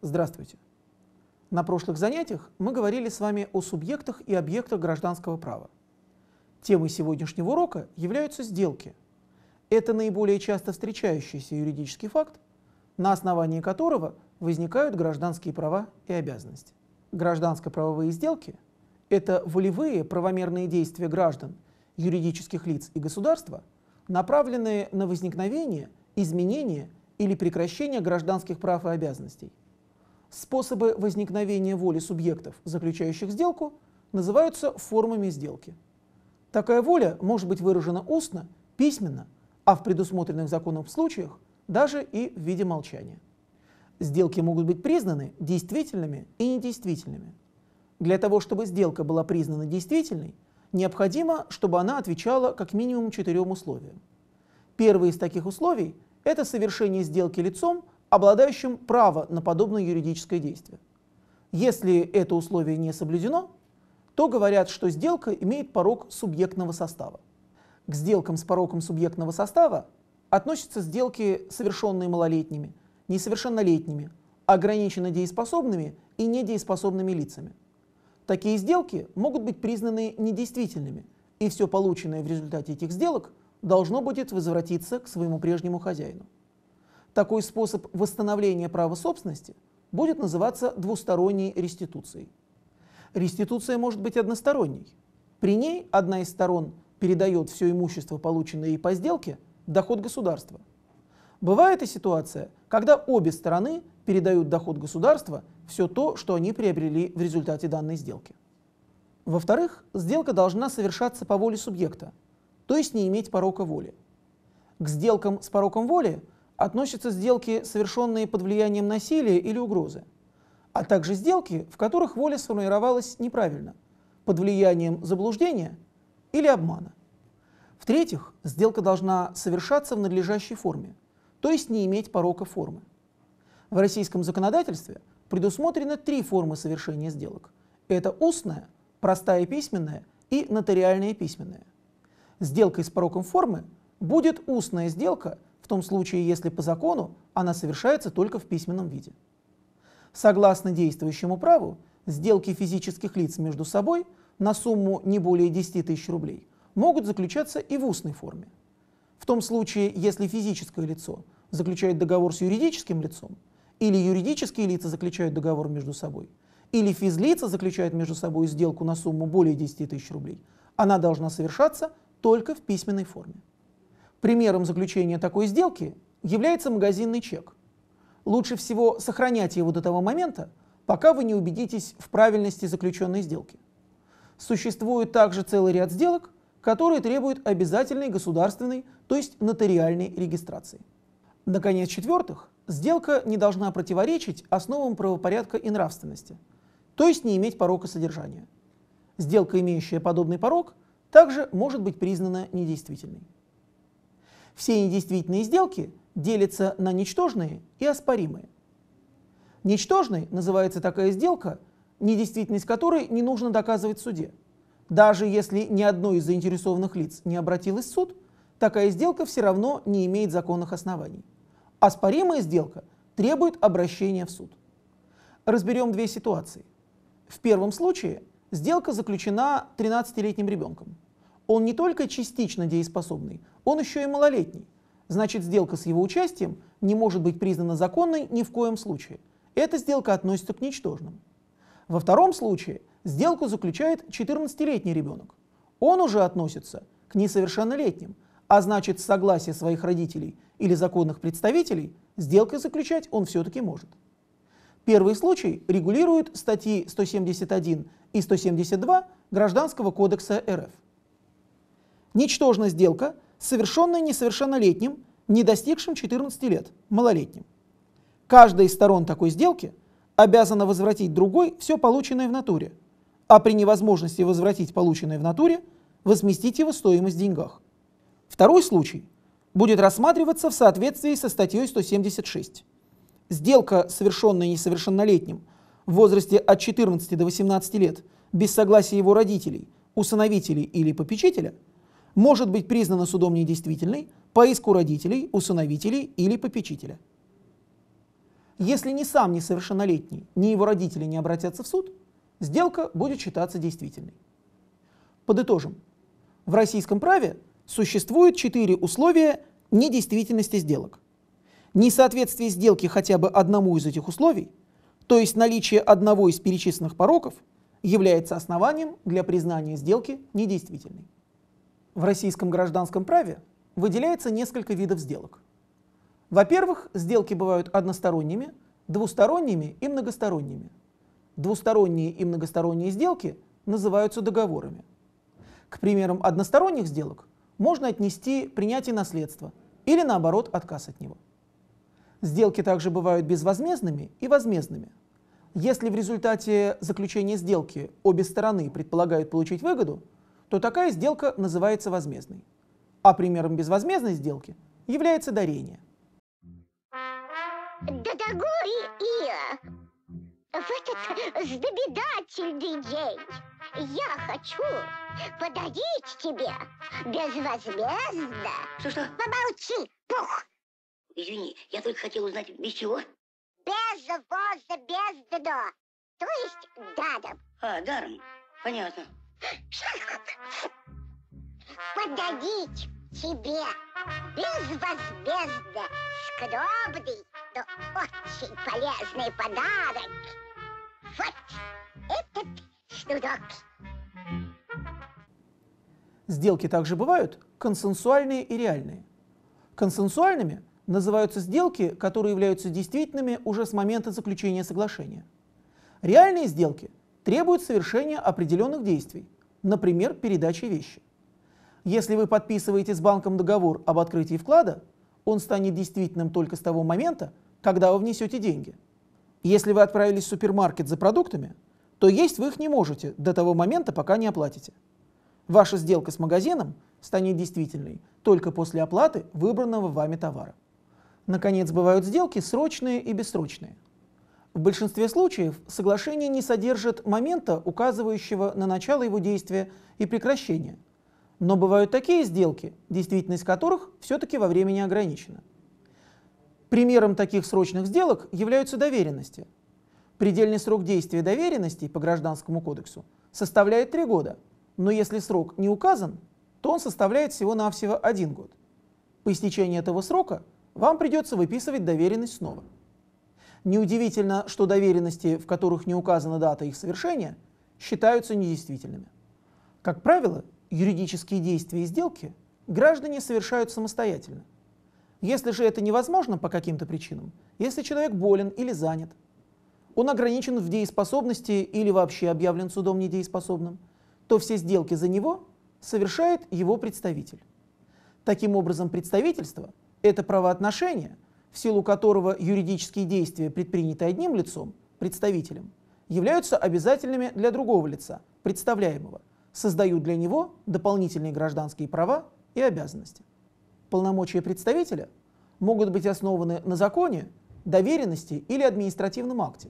Здравствуйте. На прошлых занятиях мы говорили с вами о субъектах и объектах гражданского права. Темой сегодняшнего урока являются сделки. Это наиболее часто встречающийся юридический факт, на основании которого возникают гражданские права и обязанности. Гражданско-правовые сделки – это волевые правомерные действия граждан, юридических лиц и государства, направленные на возникновение, изменение или прекращение гражданских прав и обязанностей – Способы возникновения воли субъектов, заключающих сделку, называются формами сделки. Такая воля может быть выражена устно, письменно, а в предусмотренных законом случаях даже и в виде молчания. Сделки могут быть признаны действительными и недействительными. Для того, чтобы сделка была признана действительной, необходимо, чтобы она отвечала как минимум четырем условиям. Первое из таких условий – это совершение сделки лицом, обладающим право на подобное юридическое действие. Если это условие не соблюдено, то говорят, что сделка имеет порог субъектного состава. К сделкам с пороком субъектного состава относятся сделки, совершенные малолетними, несовершеннолетними, ограниченно дееспособными и недееспособными лицами. Такие сделки могут быть признаны недействительными, и все полученное в результате этих сделок должно будет возвратиться к своему прежнему хозяину. Такой способ восстановления права собственности будет называться двусторонней реституцией. Реституция может быть односторонней. При ней одна из сторон передает все имущество, полученное ей по сделке, доход государства. Бывает и ситуация, когда обе стороны передают доход государства все то, что они приобрели в результате данной сделки. Во-вторых, сделка должна совершаться по воле субъекта, то есть не иметь порока воли. К сделкам с пороком воли – относятся сделки, совершенные под влиянием насилия или угрозы, а также сделки, в которых воля сформировалась неправильно, под влиянием заблуждения или обмана. В-третьих, сделка должна совершаться в надлежащей форме, то есть не иметь порока формы. В российском законодательстве предусмотрено три формы совершения сделок. Это устная, простая письменная и нотариальная письменная. Сделкой с пороком формы будет устная сделка – в том случае, если по закону она совершается только в письменном виде. Согласно действующему праву, сделки физических лиц между собой на сумму не более 10 тысяч рублей могут заключаться и в устной форме. В том случае, если физическое лицо заключает договор с юридическим лицом, или юридические лица заключают договор между собой, или физлица заключает между собой сделку на сумму более 10 тысяч рублей, она должна совершаться только в письменной форме. Примером заключения такой сделки является магазинный чек. Лучше всего сохранять его до того момента, пока вы не убедитесь в правильности заключенной сделки. Существует также целый ряд сделок, которые требуют обязательной государственной, то есть нотариальной регистрации. Наконец, четвертых, сделка не должна противоречить основам правопорядка и нравственности, то есть не иметь порока содержания. Сделка, имеющая подобный порог, также может быть признана недействительной. Все недействительные сделки делятся на ничтожные и оспоримые. Ничтожной называется такая сделка, недействительность которой не нужно доказывать в суде. Даже если ни одно из заинтересованных лиц не обратилось в суд, такая сделка все равно не имеет законных оснований. Оспоримая сделка требует обращения в суд. Разберем две ситуации. В первом случае сделка заключена 13-летним ребенком – он не только частично дееспособный, он еще и малолетний. Значит, сделка с его участием не может быть признана законной ни в коем случае. Эта сделка относится к ничтожным. Во втором случае сделку заключает 14-летний ребенок. Он уже относится к несовершеннолетним, а значит, с согласия своих родителей или законных представителей сделкой заключать он все-таки может. Первый случай регулирует статьи 171 и 172 Гражданского кодекса РФ – Ничтожна сделка, совершенная несовершеннолетним, не достигшим 14 лет, малолетним. Каждая из сторон такой сделки обязана возвратить другой все полученное в натуре, а при невозможности возвратить полученное в натуре возместить его стоимость в деньгах. Второй случай будет рассматриваться в соответствии со статьей 176. Сделка, совершенная несовершеннолетним в возрасте от 14 до 18 лет без согласия его родителей, усыновителей или попечителя – может быть признана судом недействительной по иску родителей, усыновителей или попечителя. Если ни сам несовершеннолетний, ни его родители не обратятся в суд, сделка будет считаться действительной. Подытожим. В российском праве существует четыре условия недействительности сделок. Несоответствие сделки хотя бы одному из этих условий, то есть наличие одного из перечисленных пороков, является основанием для признания сделки недействительной. В российском гражданском праве выделяется несколько видов сделок. Во-первых, сделки бывают односторонними, двусторонними и многосторонними. Двусторонние и многосторонние сделки называются договорами. К примерам односторонних сделок можно отнести принятие наследства или наоборот отказ от него. Сделки также бывают безвозмездными и возмездными. Если в результате заключения сделки обе стороны предполагают получить выгоду – то такая сделка называется возмездной. А примером безвозмездной сделки является дарение. Дорогой Ио, в этот знаменательный день я хочу подарить тебе безвозмездно... Что-что? Помолчи, пух! Извини, я только хотел узнать, без чего? Безвозмездно, то есть даром. А, даром, понятно. Подарить тебе безвозмездно скромный, но очень полезный подарок. Вот этот снудок. Сделки также бывают консенсуальные и реальные. Консенсуальными называются сделки, которые являются действительными уже с момента заключения соглашения. Реальные сделки требует совершения определенных действий, например, передачи вещи. Если вы подписываете с банком договор об открытии вклада, он станет действительным только с того момента, когда вы внесете деньги. Если вы отправились в супермаркет за продуктами, то есть вы их не можете до того момента, пока не оплатите. Ваша сделка с магазином станет действительной только после оплаты выбранного вами товара. Наконец, бывают сделки срочные и бессрочные – в большинстве случаев соглашение не содержит момента, указывающего на начало его действия и прекращение. Но бывают такие сделки, действительность которых все-таки во времени ограничена. Примером таких срочных сделок являются доверенности. Предельный срок действия доверенностей по Гражданскому кодексу составляет 3 года, но если срок не указан, то он составляет всего-навсего 1 год. По истечении этого срока вам придется выписывать доверенность снова. Неудивительно, что доверенности, в которых не указана дата их совершения, считаются недействительными. Как правило, юридические действия и сделки граждане совершают самостоятельно. Если же это невозможно по каким-то причинам, если человек болен или занят, он ограничен в дееспособности или вообще объявлен судом недееспособным, то все сделки за него совершает его представитель. Таким образом, представительство – это правоотношение – в силу которого юридические действия предпринятые одним лицом, представителем, являются обязательными для другого лица, представляемого, создают для него дополнительные гражданские права и обязанности. Полномочия представителя могут быть основаны на законе, доверенности или административном акте.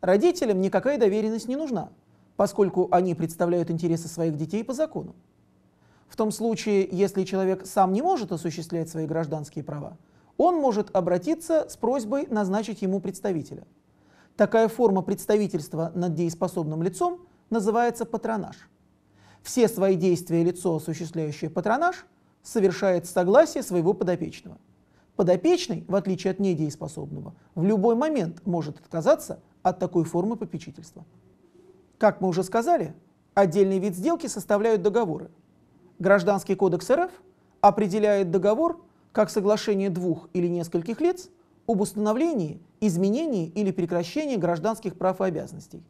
Родителям никакая доверенность не нужна, поскольку они представляют интересы своих детей по закону. В том случае, если человек сам не может осуществлять свои гражданские права, он может обратиться с просьбой назначить ему представителя. Такая форма представительства над дееспособным лицом называется патронаж. Все свои действия лицо, осуществляющее патронаж, совершает согласие своего подопечного. Подопечный, в отличие от недееспособного, в любой момент может отказаться от такой формы попечительства. Как мы уже сказали, отдельный вид сделки составляют договоры. Гражданский кодекс РФ определяет договор как соглашение двух или нескольких лиц об установлении, изменении или прекращении гражданских прав и обязанностей.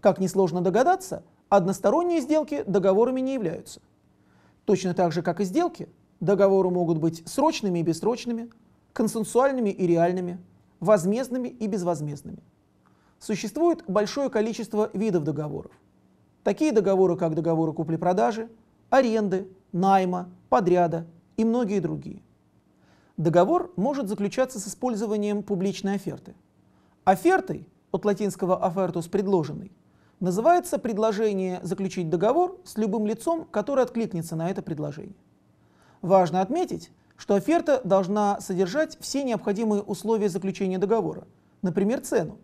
Как несложно догадаться, односторонние сделки договорами не являются. Точно так же, как и сделки, договоры могут быть срочными и бессрочными, консенсуальными и реальными, возмездными и безвозмездными. Существует большое количество видов договоров. Такие договоры, как договоры купли-продажи, аренды, найма, подряда и многие другие – договор может заключаться с использованием публичной оферты. Офертой, от латинского «offertus» — «предложенный», называется предложение заключить договор с любым лицом, которое откликнется на это предложение. Важно отметить, что оферта должна содержать все необходимые условия заключения договора, например, цену.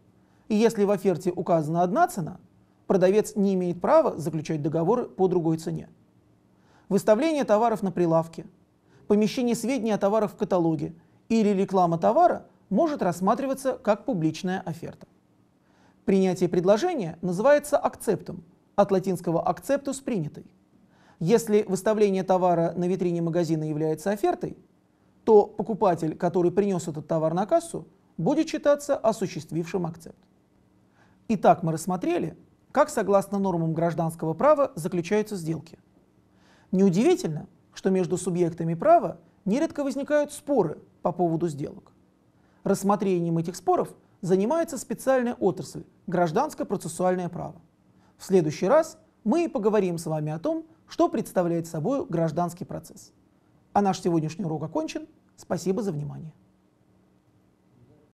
И если в оферте указана одна цена, продавец не имеет права заключать договоры по другой цене. Выставление товаров на прилавке – помещение сведений о товарах в каталоге или реклама товара может рассматриваться как публичная оферта. Принятие предложения называется акцептом, от латинского «acceptus» принятый. Если выставление товара на витрине магазина является офертой, то покупатель, который принес этот товар на кассу, будет считаться осуществившим акцепт. Итак, мы рассмотрели, как согласно нормам гражданского права заключаются сделки. Неудивительно, что между субъектами права нередко возникают споры по поводу сделок. Рассмотрением этих споров занимается специальная отрасль – гражданско-процессуальное право. В следующий раз мы и поговорим с вами о том, что представляет собой гражданский процесс. А наш сегодняшний урок окончен. Спасибо за внимание.